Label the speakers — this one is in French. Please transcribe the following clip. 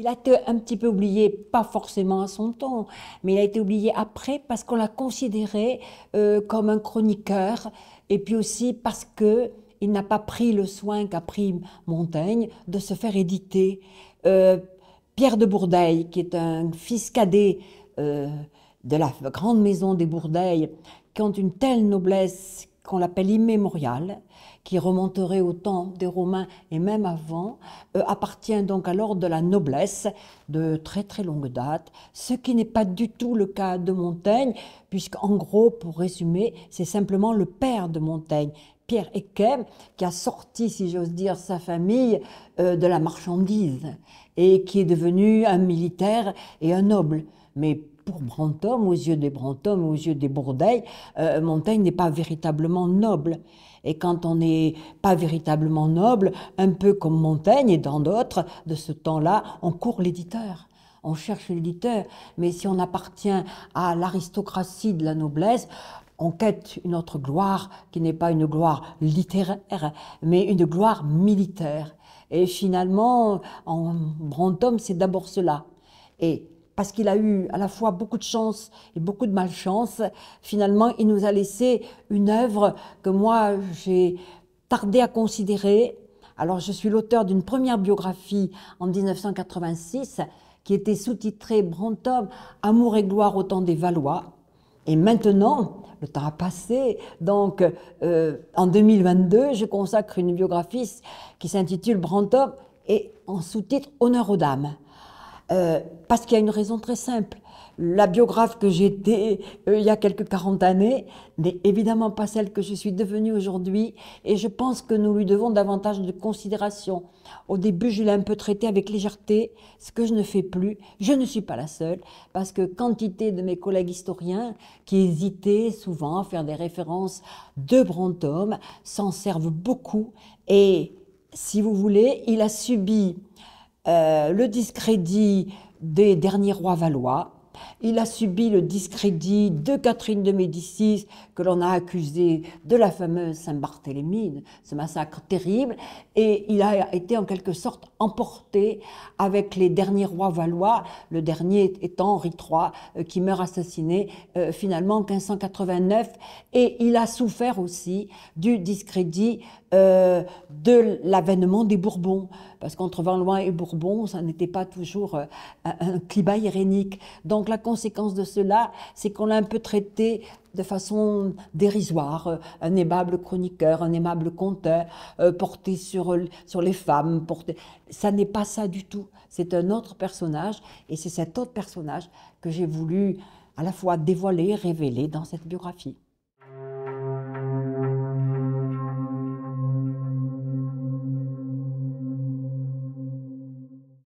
Speaker 1: Il a été un petit peu oublié, pas forcément à son temps, mais il a été oublié après parce qu'on l'a considéré euh, comme un chroniqueur et puis aussi parce que il n'a pas pris le soin qu'a pris Montaigne de se faire éditer. Euh, Pierre de Bourdeil, qui est un fils cadet euh, de la grande maison des Bourdeilles, qui ont une telle noblesse qu'on l'appelle immémorial, qui remonterait au temps des Romains et même avant, euh, appartient donc alors de la noblesse de très très longue date, ce qui n'est pas du tout le cas de Montaigne, puisque en gros, pour résumer, c'est simplement le père de Montaigne, Pierre Ekem, qui a sorti, si j'ose dire, sa famille euh, de la marchandise et qui est devenu un militaire et un noble. Mais pour Brantôme, aux yeux des Brantômes, aux yeux des Bourdeilles, euh, Montaigne n'est pas véritablement noble. Et quand on n'est pas véritablement noble, un peu comme Montaigne et dans d'autres de ce temps-là, on court l'éditeur. On cherche l'éditeur. Mais si on appartient à l'aristocratie de la noblesse, on quête une autre gloire qui n'est pas une gloire littéraire, mais une gloire militaire. Et finalement, en Brantôme, c'est d'abord cela. Et parce qu'il a eu à la fois beaucoup de chance et beaucoup de malchance, finalement, il nous a laissé une œuvre que moi, j'ai tardé à considérer. Alors, je suis l'auteur d'une première biographie en 1986 qui était sous-titrée Brantôme, Amour et gloire au temps des Valois. Et maintenant, le temps a passé, donc euh, en 2022, je consacre une biographie qui s'intitule Brantôme et en sous-titre Honneur aux dames. Euh, parce qu'il y a une raison très simple. La biographe que j'étais euh, il y a quelques 40 années n'est évidemment pas celle que je suis devenue aujourd'hui et je pense que nous lui devons davantage de considération. Au début, je l'ai un peu traité avec légèreté, ce que je ne fais plus. Je ne suis pas la seule parce que quantité de mes collègues historiens qui hésitaient souvent à faire des références de Brantôme s'en servent beaucoup et si vous voulez, il a subi euh, le discrédit des derniers rois valois. Il a subi le discrédit de Catherine de Médicis, que l'on a accusée de la fameuse Saint-Barthélemy, ce massacre terrible, et il a été en quelque sorte emporté avec les derniers rois valois, le dernier étant Henri III, euh, qui meurt assassiné euh, finalement en 1589, et il a souffert aussi du discrédit de l'avènement des Bourbons parce qu'entre loin et Bourbon, ça n'était pas toujours euh, un, climat irénique. Donc la conséquence de cela, c'est qu'on l'a un peu traité de façon dérisoire, un aimable chroniqueur, un aimable conteur, euh, porté sur, les femmes. Ça n'est pas ça du tout. C'est un autre personnage, et c'est cet autre personnage que j'ai voulu à la fois dévoiler, révéler dans cette biographie.